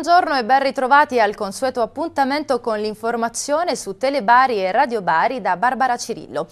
Buongiorno e ben ritrovati al consueto appuntamento con l'informazione su Telebari e Radio Bari da Barbara Cirillo.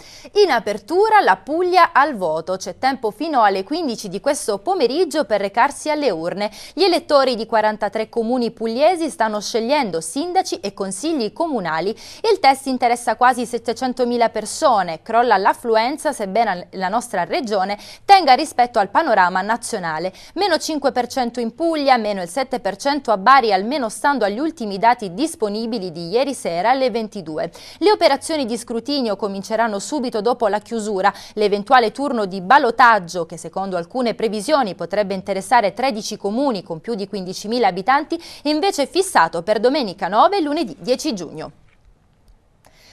In apertura la Puglia al voto, c'è tempo fino alle 15 di questo pomeriggio per recarsi alle urne. Gli elettori di 43 comuni pugliesi stanno scegliendo sindaci e consigli comunali. Il test interessa quasi 700.000 persone, crolla l'affluenza sebbene la nostra regione tenga rispetto al panorama nazionale. Meno 5% in Puglia, meno il 7% a Bari pari almeno stando agli ultimi dati disponibili di ieri sera alle 22. Le operazioni di scrutinio cominceranno subito dopo la chiusura. L'eventuale turno di balotaggio, che secondo alcune previsioni potrebbe interessare 13 comuni con più di 15.000 abitanti, è invece fissato per domenica 9 e lunedì 10 giugno.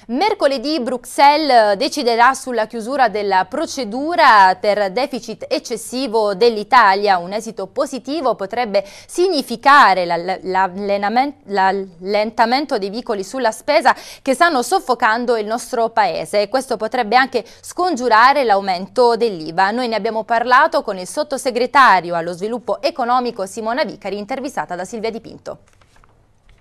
Mercoledì Bruxelles eh, deciderà sulla chiusura della procedura per deficit eccessivo dell'Italia. Un esito positivo potrebbe significare l'allentamento dei vicoli sulla spesa che stanno soffocando il nostro Paese questo potrebbe anche scongiurare l'aumento dell'IVA. Noi ne abbiamo parlato con il sottosegretario allo sviluppo economico Simona Vicari intervistata da Silvia Di Pinto.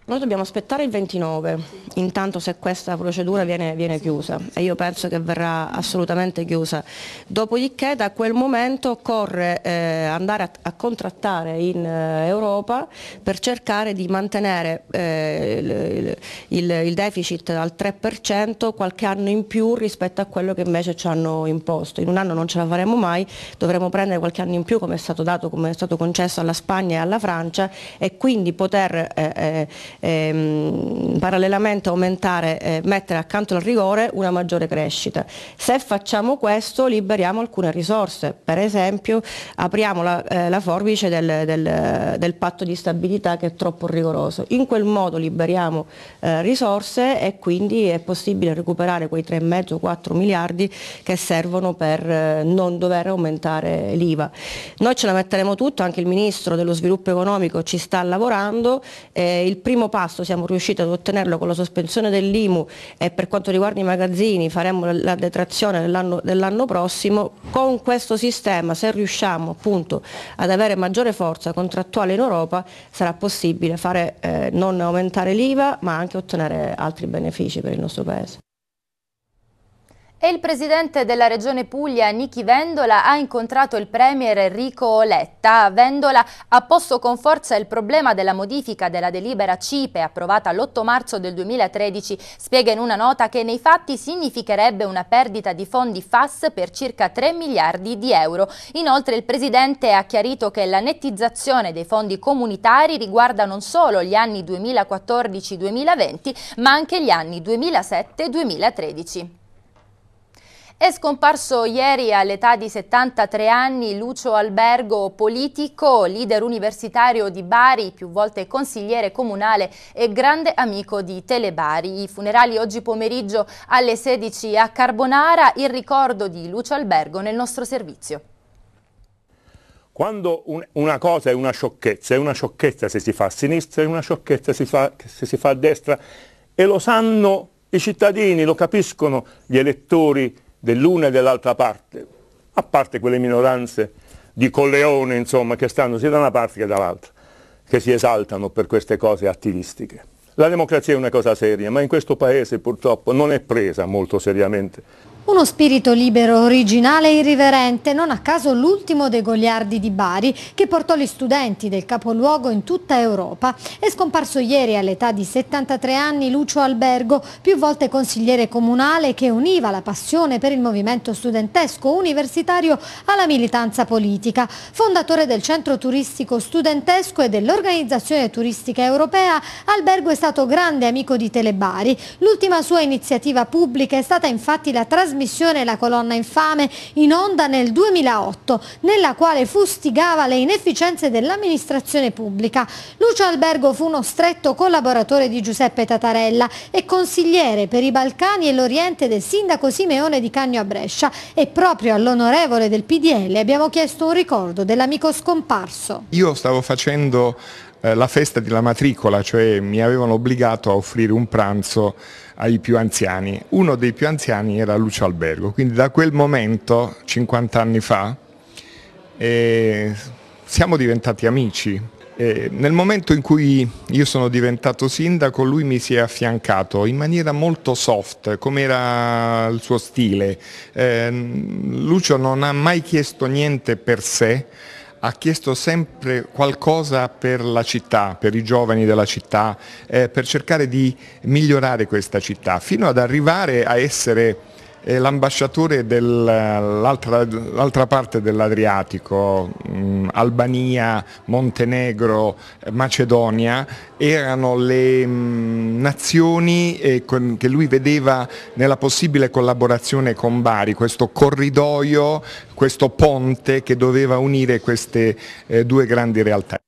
Noi dobbiamo aspettare il 29, intanto se questa procedura viene, viene, chiusa e io penso che verrà assolutamente chiusa. Dopodiché da quel momento occorre eh, andare a, a, contrattare in eh, Europa per cercare di mantenere eh, il, il, il, deficit al 3% qualche anno in più rispetto a quello che invece ci hanno imposto. In un anno non ce la faremo mai, dovremo prendere qualche anno in più come è stato dato, come è stato concesso alla Spagna e alla Francia e quindi poter eh, eh, ehm, parallelamente aumentare, eh, mettere accanto al rigore una maggiore crescita. Se facciamo questo liberiamo alcune risorse, per esempio apriamo la, eh, la forbice del, del, del, patto di stabilità che è troppo rigoroso, in quel modo liberiamo eh, risorse e quindi è possibile recuperare quei 3,5-4 miliardi che servono per eh, non dover aumentare l'IVA. Noi ce la metteremo tutto, anche il Ministro dello Sviluppo Economico ci sta lavorando, eh, il primo passo siamo riusciti ad ottenerlo con la sospensione dell'IMU e per quanto riguarda i magazzini faremo la detrazione dell'anno dell prossimo, con questo sistema se riusciamo appunto ad avere maggiore forza contrattuale in Europa sarà possibile fare, eh, non aumentare l'IVA ma anche ottenere altri benefici per il nostro Paese. E il presidente della regione Puglia, Niki Vendola, ha incontrato il premier Enrico Letta. Vendola ha posto con forza il problema della modifica della delibera CIPE approvata l'8 marzo del 2013. Spiega in una nota che nei fatti significherebbe una perdita di fondi FAS per circa 3 miliardi di euro. Inoltre il presidente ha chiarito che la nettizzazione dei fondi comunitari riguarda non solo gli anni 2014-2020 ma anche gli anni 2007-2013. È scomparso ieri all'età di 73 anni Lucio Albergo, politico, leader universitario di Bari, più volte consigliere comunale e grande amico di Telebari. I funerali oggi pomeriggio alle 16 a Carbonara, il ricordo di Lucio Albergo nel nostro servizio. Quando un, una cosa è una sciocchezza, è una sciocchezza se si fa a sinistra, è una sciocchezza se si fa, se si fa a destra e lo sanno i cittadini, lo capiscono gli elettori dell'una e dell'altra parte, a parte quelle minoranze di colleone insomma, che stanno sia da una parte che dall'altra, che si esaltano per queste cose attivistiche. La democrazia è una cosa seria, ma in questo Paese purtroppo non è presa molto seriamente. Uno spirito libero, originale e irriverente, non a caso l'ultimo dei goliardi di Bari, che portò gli studenti del capoluogo in tutta Europa. È scomparso ieri all'età di 73 anni Lucio Albergo, più volte consigliere comunale che univa la passione per il movimento studentesco universitario alla militanza politica. Fondatore del centro turistico studentesco e dell'organizzazione turistica europea, Albergo è stato grande amico di Telebari. L'ultima sua iniziativa pubblica è stata infatti la trasmissione trasmissione La colonna infame in onda nel 2008, nella quale fustigava le inefficienze dell'amministrazione pubblica. Lucio Albergo fu uno stretto collaboratore di Giuseppe Tatarella e consigliere per i Balcani e l'Oriente del sindaco Simeone di Cagno a Brescia e proprio all'onorevole del PDL abbiamo chiesto un ricordo dell'amico scomparso. Io stavo facendo eh, la festa della matricola, cioè mi avevano obbligato a offrire un pranzo ai più anziani. Uno dei più anziani era Lucio Albergo, quindi da quel momento, 50 anni fa, eh, siamo diventati amici. Eh, nel momento in cui io sono diventato sindaco lui mi si è affiancato in maniera molto soft, come era il suo stile. Eh, Lucio non ha mai chiesto niente per sé, ha chiesto sempre qualcosa per la città, per i giovani della città, eh, per cercare di migliorare questa città, fino ad arrivare a essere l'ambasciatore dell'altra parte dell'Adriatico, mm, Albania, Montenegro, Macedonia, erano le mm, nazioni eh, che lui vedeva nella possibile collaborazione con Bari, questo corridoio, questo ponte che doveva unire queste eh, due grandi realtà.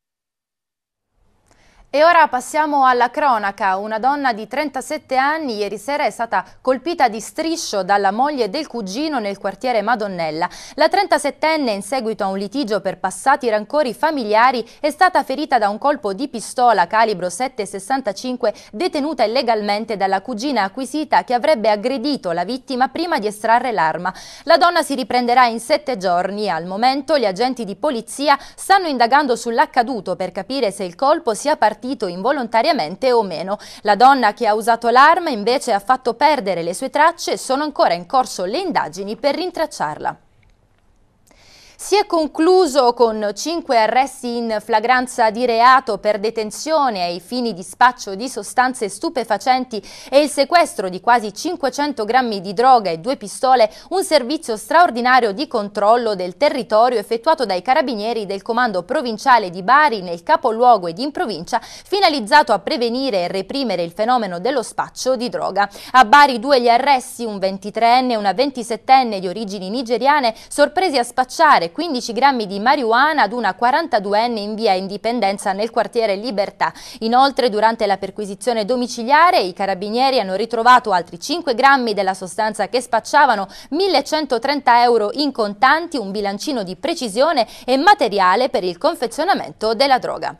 E ora passiamo alla cronaca. Una donna di 37 anni ieri sera è stata colpita di striscio dalla moglie del cugino nel quartiere Madonnella. La 37enne, in seguito a un litigio per passati rancori familiari, è stata ferita da un colpo di pistola calibro 7,65 detenuta illegalmente dalla cugina acquisita che avrebbe aggredito la vittima prima di estrarre l'arma. La donna si riprenderà in sette giorni. Al momento gli agenti di polizia stanno indagando sull'accaduto per capire se il colpo sia partito partito involontariamente o meno. La donna che ha usato l'arma invece ha fatto perdere le sue tracce e sono ancora in corso le indagini per rintracciarla. Si è concluso con cinque arresti in flagranza di reato per detenzione ai fini di spaccio di sostanze stupefacenti e il sequestro di quasi 500 grammi di droga e due pistole, un servizio straordinario di controllo del territorio effettuato dai carabinieri del comando provinciale di Bari nel capoluogo ed in provincia, finalizzato a prevenire e reprimere il fenomeno dello spaccio di droga. A Bari due gli arresti, un 23enne e una 27enne di origini nigeriane, sorpresi a spacciare 15 grammi di marijuana ad una 42enne in via Indipendenza nel quartiere Libertà. Inoltre, durante la perquisizione domiciliare, i carabinieri hanno ritrovato altri 5 grammi della sostanza che spacciavano, 1130 euro in contanti, un bilancino di precisione e materiale per il confezionamento della droga.